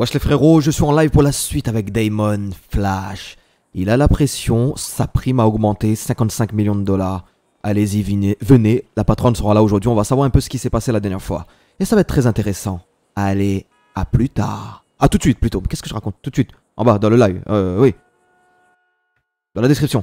Wesh les frérots, je suis en live pour la suite avec Damon Flash. Il a la pression, sa prime a augmenté, 55 millions de dollars. Allez-y, venez, venez, la patronne sera là aujourd'hui, on va savoir un peu ce qui s'est passé la dernière fois. Et ça va être très intéressant. Allez, à plus tard. À ah, tout de suite plutôt, qu'est-ce que je raconte Tout de suite, en bas, dans le live, euh, oui. Dans la description.